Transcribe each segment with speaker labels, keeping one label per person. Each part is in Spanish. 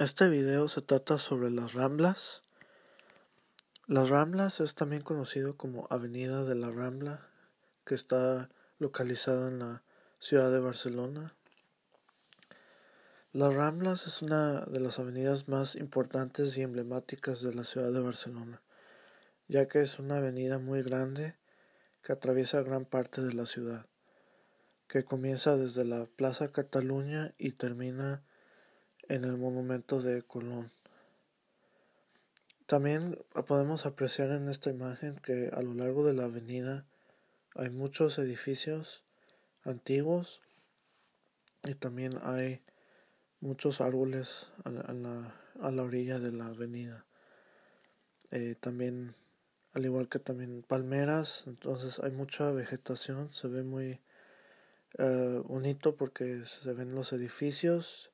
Speaker 1: Este video se trata sobre las Ramblas. Las Ramblas es también conocido como Avenida de la Rambla, que está localizada en la ciudad de Barcelona. Las Ramblas es una de las avenidas más importantes y emblemáticas de la ciudad de Barcelona, ya que es una avenida muy grande que atraviesa gran parte de la ciudad, que comienza desde la Plaza Cataluña y termina en el monumento de Colón. También podemos apreciar en esta imagen que a lo largo de la avenida hay muchos edificios antiguos y también hay muchos árboles a la, orilla de la avenida. Eh, también, al igual que también palmeras, entonces hay mucha vegetación, se ve muy eh, bonito porque se ven los edificios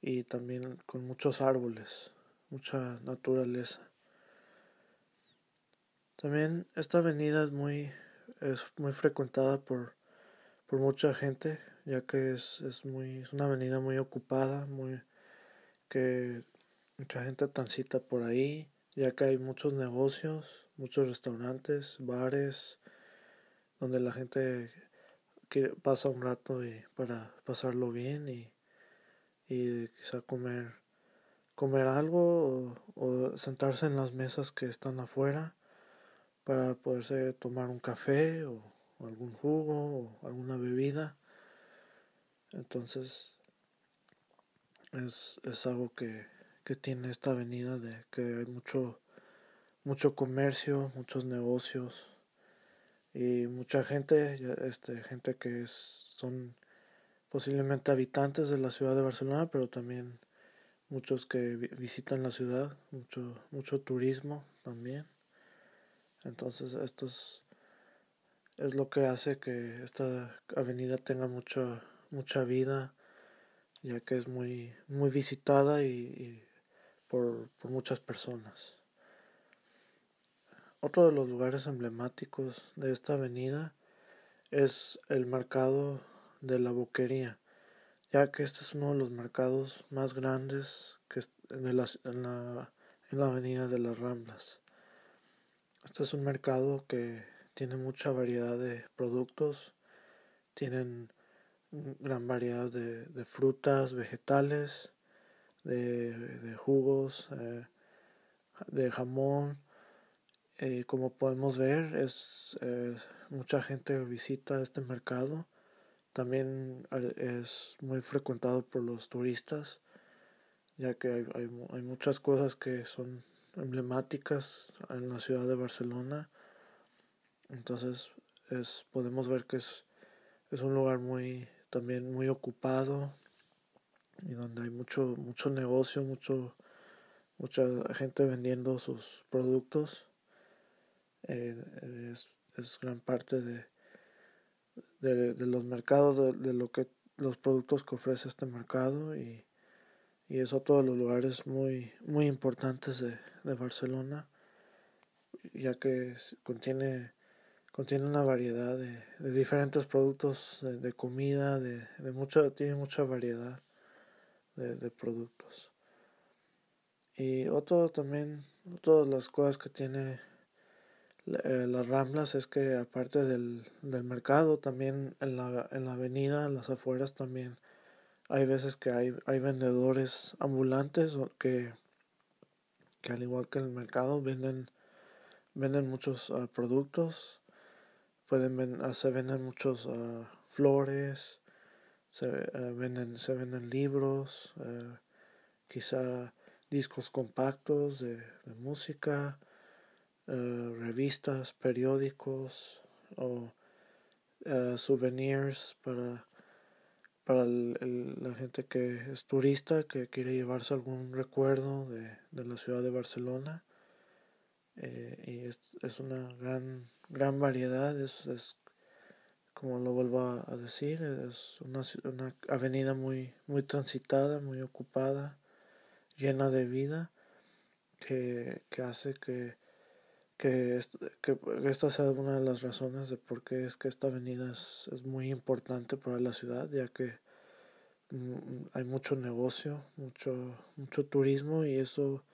Speaker 1: y también con muchos árboles, mucha naturaleza. También esta avenida es muy, es muy frecuentada por, por mucha gente, ya que es, muy, es una avenida muy ocupada, muy, que mucha gente transita por ahí, ya que hay muchos negocios, muchos restaurantes, bares, donde la gente pasa un rato y para pasarlo bien y y quizá comer comer algo o, sentarse en las mesas que están afuera para poderse tomar un café o, algún jugo o alguna bebida entonces es, algo que, tiene esta avenida de que hay mucho mucho comercio muchos negocios y mucha gente este gente que es, son posiblemente habitantes de la ciudad de Barcelona, pero también muchos que visitan la ciudad, mucho, mucho turismo también. Entonces esto es, lo que hace que esta avenida tenga mucha, mucha vida, ya que es muy, muy visitada y, por, por muchas personas. Otro de los lugares emblemáticos de esta avenida es el mercado de la Boquería, ya que este es uno de los mercados más grandes que en, la, Avenida de las Ramblas. Este es un mercado que tiene mucha variedad de productos, tienen gran variedad de, frutas, vegetales, de, jugos, eh, de jamón. Eh, como podemos ver, es, eh, mucha gente visita este mercado también es muy frecuentado por los turistas, ya que hay, muchas cosas que son emblemáticas en la ciudad de Barcelona. Entonces es, podemos ver que es, un lugar muy también muy ocupado y donde hay mucho, mucho negocio, mucho, mucha gente vendiendo sus productos. Eh, es gran parte de, de, los mercados, de, lo que los productos que ofrece este mercado y, y es otro de los lugares muy, muy importantes de, Barcelona, ya que contiene, contiene una variedad de, diferentes productos de, comida, de, tiene mucha variedad de, productos. Y otro también, todas las cosas que tiene eh, las ramblas es que aparte del, del mercado, también en la, en la avenida, en las afueras también hay veces que hay, hay vendedores ambulantes que, que al igual que en el mercado venden, venden muchos ah, productos, pueden ah, se venden muchos ah, flores, se, venden, se venden libros, quizá discos compactos de música, eh, revistas, periódicos o eh, souvenirs para, para la gente que es turista, que quiere llevarse algún recuerdo de, la ciudad de Barcelona. Eh, y es, una gran, gran variedad, es, como lo vuelvo a, decir, es una, una avenida muy, muy transitada, muy ocupada, llena de vida, que hace que que, esta sea una de las razones de por qué es que esta avenida es, muy importante para la ciudad, ya que mm, hay mucho negocio, mucho, mucho turismo y eso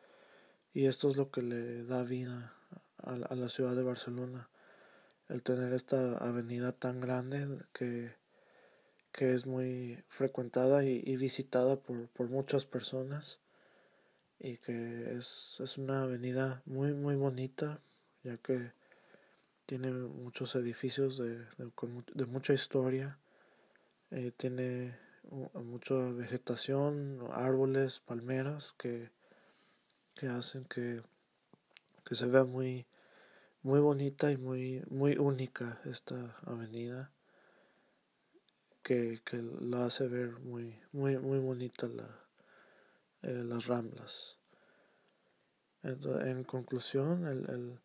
Speaker 1: y esto es lo que le da vida a, la ciudad de Barcelona, el tener esta avenida tan grande que, que es muy frecuentada y, visitada por, por muchas personas y que es, es una avenida muy muy bonita, ya que tiene muchos edificios de, mucha historia, eh, tiene mucha vegetación, árboles, palmeras que, que hacen que, que se vea muy, muy bonita y muy, muy única esta avenida que, la hace ver muy, muy, muy bonita la, eh, las ramblas. En, conclusión, el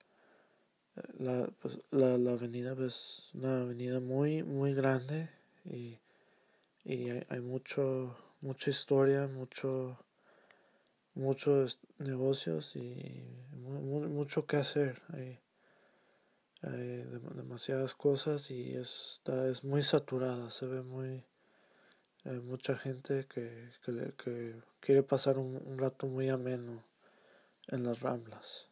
Speaker 1: la, pues, la, avenida es pues, una avenida muy, muy grande y, y hay, mucho, mucha historia, mucho, muchos negocios y mucho que hacer. Hay, demasiadas cosas y está, es muy saturada, se ve muy... mucha gente que, quiere pasar un rato muy ameno en las ramblas.